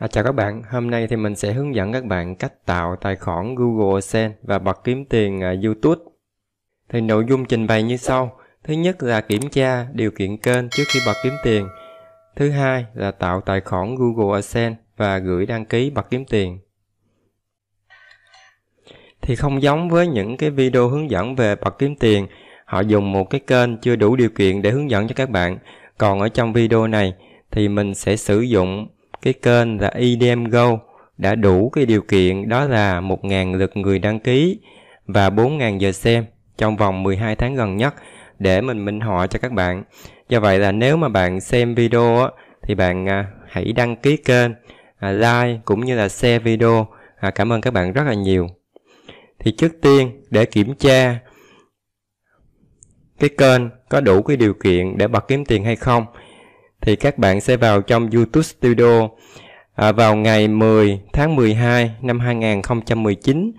À, chào các bạn, hôm nay thì mình sẽ hướng dẫn các bạn cách tạo tài khoản Google AdSense và bật kiếm tiền à, YouTube. Thì nội dung trình bày như sau. Thứ nhất là kiểm tra điều kiện kênh trước khi bật kiếm tiền. Thứ hai là tạo tài khoản Google AdSense và gửi đăng ký bật kiếm tiền. Thì không giống với những cái video hướng dẫn về bật kiếm tiền, họ dùng một cái kênh chưa đủ điều kiện để hướng dẫn cho các bạn. Còn ở trong video này thì mình sẽ sử dụng cái kênh là IDM e Go đã đủ cái điều kiện đó là 1.000 lượt người đăng ký và 4.000 giờ xem trong vòng 12 tháng gần nhất để mình minh họa cho các bạn. Do vậy là nếu mà bạn xem video á, thì bạn à, hãy đăng ký kênh, à, like cũng như là share video. À, cảm ơn các bạn rất là nhiều. Thì trước tiên để kiểm tra cái kênh có đủ cái điều kiện để bật kiếm tiền hay không thì các bạn sẽ vào trong YouTube Studio à, vào ngày 10 tháng 12 năm 2019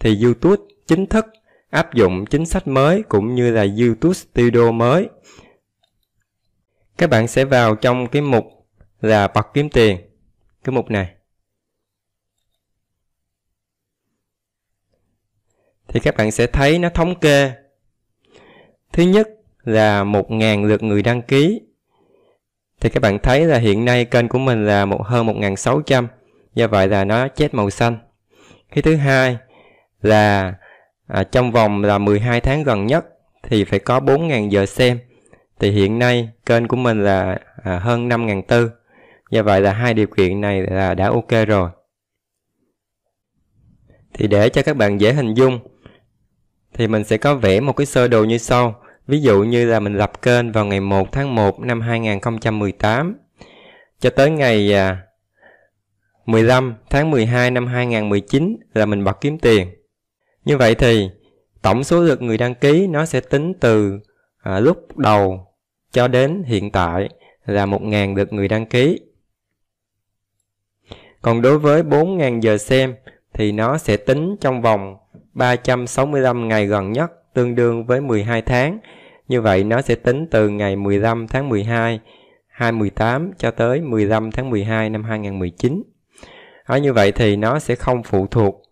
thì YouTube chính thức áp dụng chính sách mới cũng như là YouTube Studio mới. Các bạn sẽ vào trong cái mục là bật kiếm tiền, cái mục này. Thì các bạn sẽ thấy nó thống kê. Thứ nhất là 1.000 lượt người đăng ký thì các bạn thấy là hiện nay kênh của mình là một hơn 1600 do vậy là nó chết màu xanh cái thứ hai là à, trong vòng là 12 tháng gần nhất thì phải có 4.000 giờ xem thì hiện nay kênh của mình là à, hơn 5.400 do vậy là hai điều kiện này là đã ok rồi thì để cho các bạn dễ hình dung thì mình sẽ có vẽ một cái sơ đồ như sau Ví dụ như là mình lập kênh vào ngày 1 tháng 1 năm 2018 cho tới ngày 15 à, tháng 12 năm 2019 là mình bắt kiếm tiền. Như vậy thì tổng số lượt người đăng ký nó sẽ tính từ à, lúc đầu cho đến hiện tại là 1.000 lượt người đăng ký. Còn đối với 4.000 giờ xem thì nó sẽ tính trong vòng 365 ngày gần nhất tương đương với 12 tháng. Như vậy nó sẽ tính từ ngày 15 tháng 12 2018 cho tới 15 tháng 12 năm 2019. Ở như vậy thì nó sẽ không phụ thuộc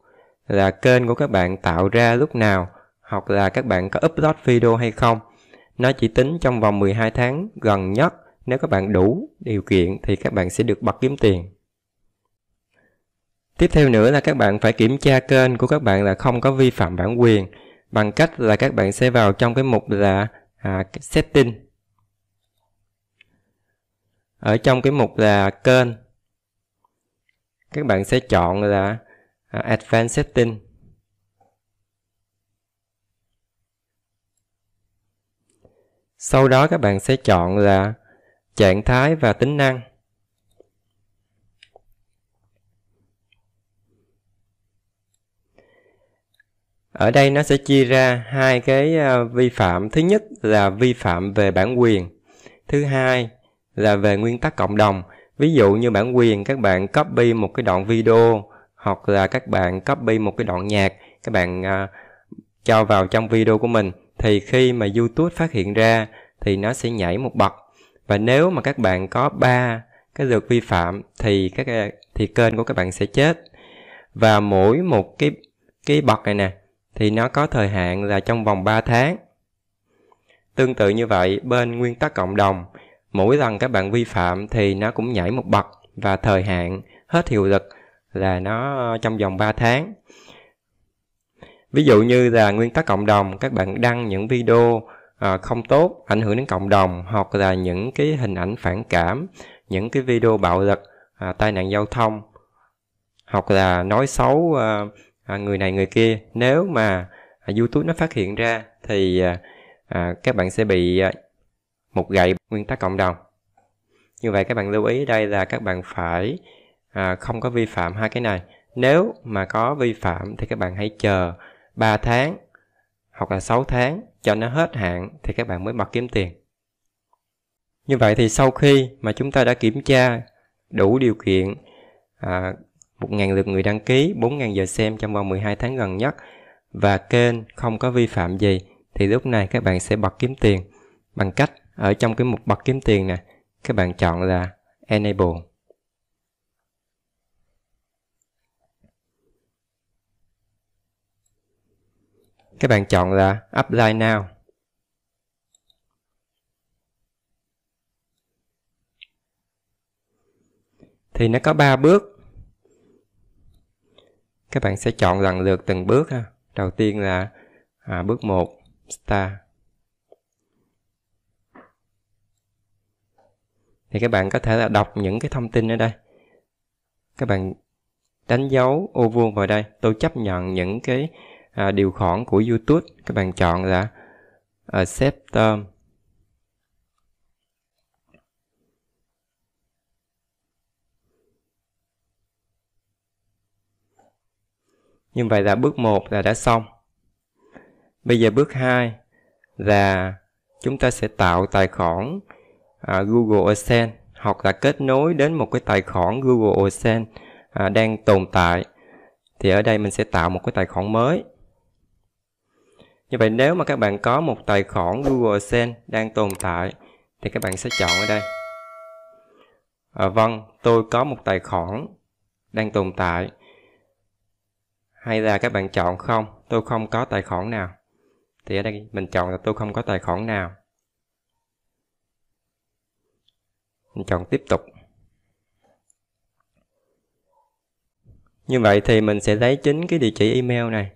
là kênh của các bạn tạo ra lúc nào hoặc là các bạn có upload video hay không. Nó chỉ tính trong vòng 12 tháng gần nhất nếu các bạn đủ điều kiện thì các bạn sẽ được bật kiếm tiền. Tiếp theo nữa là các bạn phải kiểm tra kênh của các bạn là không có vi phạm bản quyền bằng cách là các bạn sẽ vào trong cái mục là à, setting ở trong cái mục là kênh các bạn sẽ chọn là à, advanced setting sau đó các bạn sẽ chọn là trạng thái và tính năng Ở đây nó sẽ chia ra hai cái ờ, vi phạm. Thứ nhất là vi phạm về bản quyền. Thứ hai là về nguyên tắc cộng đồng. Ví dụ như bản quyền các bạn copy một cái đoạn video hoặc là các bạn copy một cái đoạn nhạc, các bạn uh, cho vào trong video của mình thì khi mà YouTube phát hiện ra thì nó sẽ nhảy một bậc. Và nếu mà các bạn có ba cái lượt vi phạm thì các ờ, thì kênh của các bạn sẽ chết. Và mỗi một cái cái bậc này nè thì nó có thời hạn là trong vòng 3 tháng. Tương tự như vậy, bên nguyên tắc cộng đồng, mỗi lần các bạn vi phạm thì nó cũng nhảy một bậc và thời hạn hết hiệu lực là nó trong vòng 3 tháng. Ví dụ như là nguyên tắc cộng đồng, các bạn đăng những video à, không tốt ảnh hưởng đến cộng đồng hoặc là những cái hình ảnh phản cảm, những cái video bạo lực, à, tai nạn giao thông hoặc là nói xấu à, à, người này người kia nếu mà à, youtube nó phát hiện ra thì à, à, các bạn sẽ bị à, một gậy nguyên tắc cộng đồng như vậy các bạn lưu ý đây là các bạn phải à, không có vi phạm hai cái này nếu mà có vi phạm thì các bạn hãy chờ 3 tháng hoặc là 6 tháng cho nó hết hạn thì các bạn mới bật kiếm tiền như vậy thì sau khi mà chúng ta đã kiểm tra đủ điều kiện à, 1.000 lượt người đăng ký, 4.000 giờ xem trong vòng 12 tháng gần nhất và kênh không có vi phạm gì thì lúc này các bạn sẽ bật kiếm tiền bằng cách ở trong cái mục bật kiếm tiền nè các bạn chọn là Enable. Các bạn chọn là Apply Now. Thì nó có 3 bước các bạn sẽ chọn lần lượt từng bước ha đầu tiên là à, bước 1 star thì các bạn có thể là đọc những cái thông tin ở đây các bạn đánh dấu ô vuông vào đây tôi chấp nhận những cái à, điều khoản của youtube các bạn chọn là accept à, term Như vậy là bước 1 là đã xong. Bây giờ bước 2 là chúng ta sẽ tạo tài khoản à, Google AdSense hoặc là kết nối đến một cái tài khoản Google AdSense à, đang tồn tại. Thì ở đây mình sẽ tạo một cái tài khoản mới. Như vậy nếu mà các bạn có một tài khoản Google AdSense đang tồn tại thì các bạn sẽ chọn ở đây. À, vâng, tôi có một tài khoản đang tồn tại hay là các bạn chọn không tôi không có tài khoản nào thì ở đây mình chọn là tôi không có tài khoản nào mình chọn tiếp tục như vậy thì mình sẽ lấy chính cái địa chỉ email này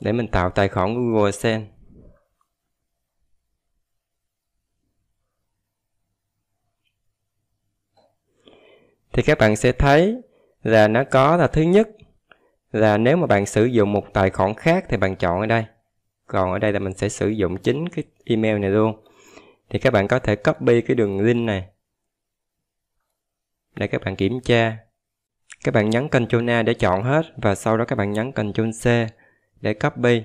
để mình tạo tài khoản Google Sen. thì các bạn sẽ thấy là nó có là thứ nhất là nếu mà bạn sử dụng một tài khoản khác thì bạn chọn ở đây còn ở đây là mình sẽ sử dụng chính cái email này luôn thì các bạn có thể copy cái đường link này để các bạn kiểm tra các bạn nhấn Ctrl A để chọn hết và sau đó các bạn nhấn Ctrl C để copy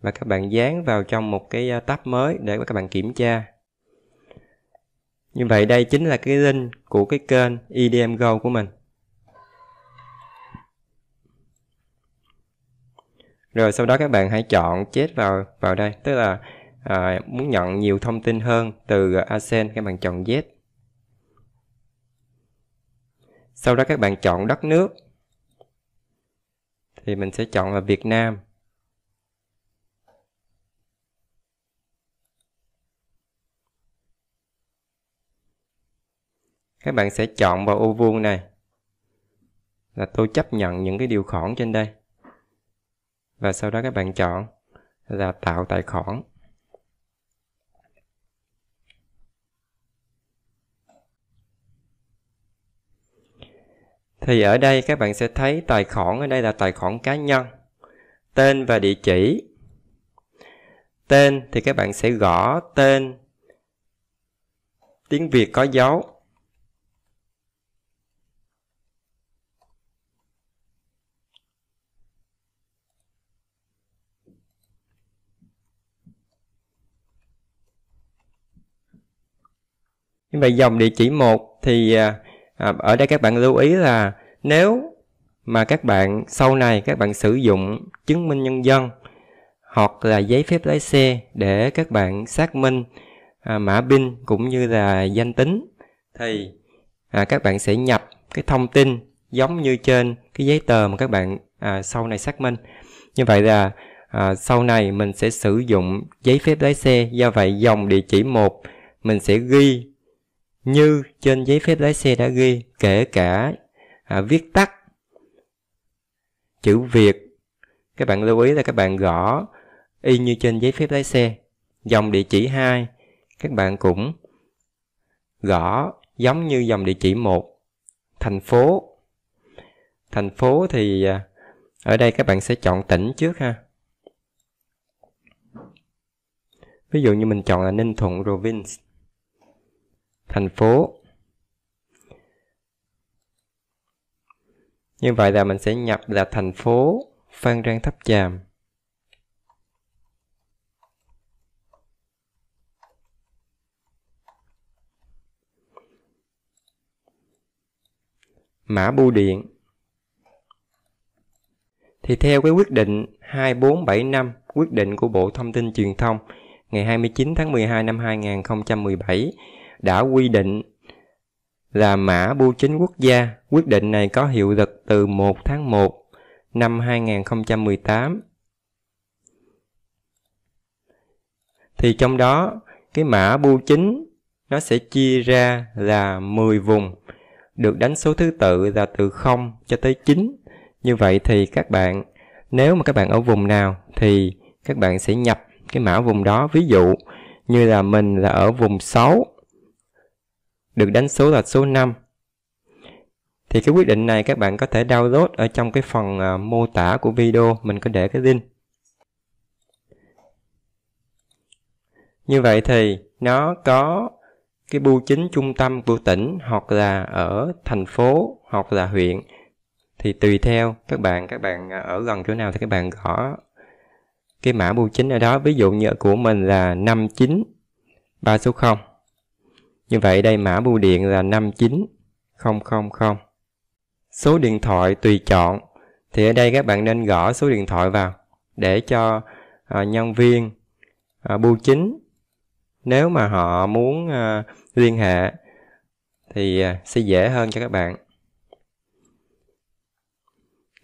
và các bạn dán vào trong một cái ờ, tab mới để các bạn kiểm tra như vậy đây chính là cái link của cái kênh EDM Go của mình rồi sau đó các bạn hãy chọn chết vào vào đây tức là à, muốn nhận nhiều thông tin hơn từ ASEAN các bạn chọn Z sau đó các bạn chọn đất nước thì mình sẽ chọn là Việt Nam các bạn sẽ chọn vào ô vuông này là tôi chấp nhận những cái điều khoản trên đây và sau đó các bạn chọn là tạo tài khoản thì ở đây các bạn sẽ thấy tài khoản ở đây là tài khoản cá nhân tên và địa chỉ tên thì các bạn sẽ gõ tên tiếng việt có dấu như vậy dòng địa chỉ một thì à, à, ở đây các bạn lưu ý là nếu mà các bạn sau này các bạn sử dụng chứng minh nhân dân hoặc là giấy phép lái xe để các bạn xác minh à, mã pin cũng như là danh tính thì à, các bạn sẽ nhập cái thông tin giống như trên cái giấy tờ mà các bạn à, sau này xác minh như vậy là à, sau này mình sẽ sử dụng giấy phép lái xe do vậy dòng địa chỉ một mình sẽ ghi như trên giấy phép lái xe đã ghi, kể cả à, viết tắt chữ Việt. Các bạn lưu ý là các bạn gõ y như trên giấy phép lái xe. Dòng địa chỉ 2, các bạn cũng gõ giống như dòng địa chỉ 1, thành phố. Thành phố thì à, ở đây các bạn sẽ chọn tỉnh trước ha. Ví dụ như mình chọn là Ninh Thuận Province thành phố như vậy là mình sẽ nhập là thành phố Phan Rang Tháp Chàm mã bưu điện thì theo cái quyết định 2475 quyết định của Bộ Thông tin Truyền thông ngày 29 tháng 12 năm 2017 đã quy định là mã bưu chính quốc gia. Quyết định này có hiệu lực từ 1 tháng 1 năm 2018. Thì trong đó, cái mã bưu chính nó sẽ chia ra là 10 vùng, được đánh số thứ tự là từ 0 cho tới 9. Như vậy thì các bạn, nếu mà các bạn ở vùng nào thì các bạn sẽ nhập cái mã vùng đó. Ví dụ như là mình là ở vùng 6 được đánh số là số 5. Thì cái quyết định này các bạn có thể download ở trong cái phần uh, mô tả của video, mình có để cái link. Như vậy thì nó có cái bưu chính trung tâm của tỉnh hoặc là ở thành phố hoặc là huyện thì tùy theo các bạn các bạn à, ở gần chỗ nào thì các bạn gõ cái mã bưu chính ở đó ví dụ như của mình là 59 3 số 0 như vậy đây mã bưu điện là 59000. Số điện thoại tùy chọn thì ở đây các bạn nên gõ số điện thoại vào để cho à, nhân viên à, bưu chính nếu mà họ muốn à, liên hệ thì à, sẽ dễ hơn cho các bạn.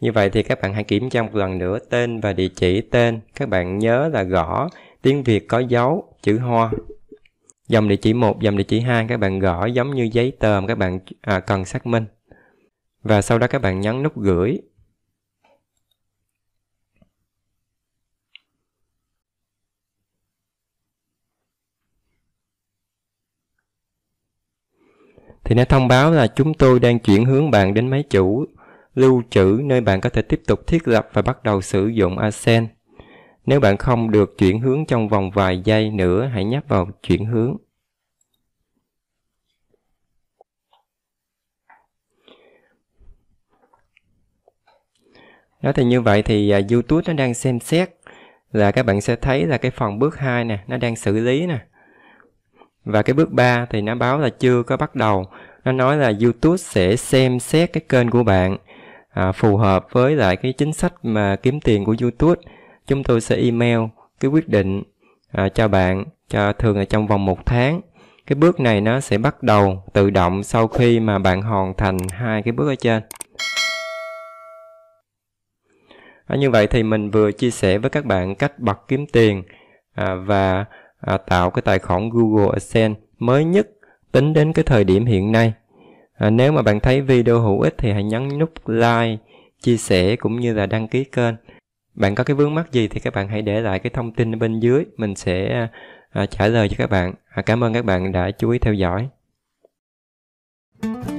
Như vậy thì các bạn hãy kiểm tra một lần nữa tên và địa chỉ tên. Các bạn nhớ là gõ tiếng Việt có dấu chữ hoa dòng địa chỉ 1, dòng địa chỉ 2 các bạn gõ giống như giấy tờ mà các bạn à, cần xác minh. Và sau đó các bạn nhấn nút gửi. Thì nó thông báo là chúng tôi đang chuyển hướng bạn đến máy chủ lưu trữ nơi bạn có thể tiếp tục thiết lập và bắt đầu sử dụng ASEAN. Nếu bạn không được chuyển hướng trong vòng vài giây nữa, hãy nhấp vào chuyển hướng. Đó thì như vậy thì à, YouTube nó đang xem xét là các bạn sẽ thấy là cái phần bước 2 nè, nó đang xử lý nè. Và cái bước 3 thì nó báo là chưa có bắt đầu. Nó nói là YouTube sẽ xem xét cái kênh của bạn à, phù hợp với lại cái chính sách mà kiếm tiền của YouTube chúng tôi sẽ email cái quyết định à, cho bạn cho thường là trong vòng một tháng cái bước này nó sẽ bắt đầu tự động sau khi mà bạn hoàn thành hai cái bước ở trên à, như vậy thì mình vừa chia sẻ với các bạn cách bật kiếm tiền à, và à, tạo cái tài khoản Google AdSense mới nhất tính đến cái thời điểm hiện nay à, nếu mà bạn thấy video hữu ích thì hãy nhấn nút like chia sẻ cũng như là đăng ký kênh bạn có cái vướng mắc gì thì các bạn hãy để lại cái thông tin ở bên dưới mình sẽ à, trả lời cho các bạn à, cảm ơn các bạn đã chú ý theo dõi thank you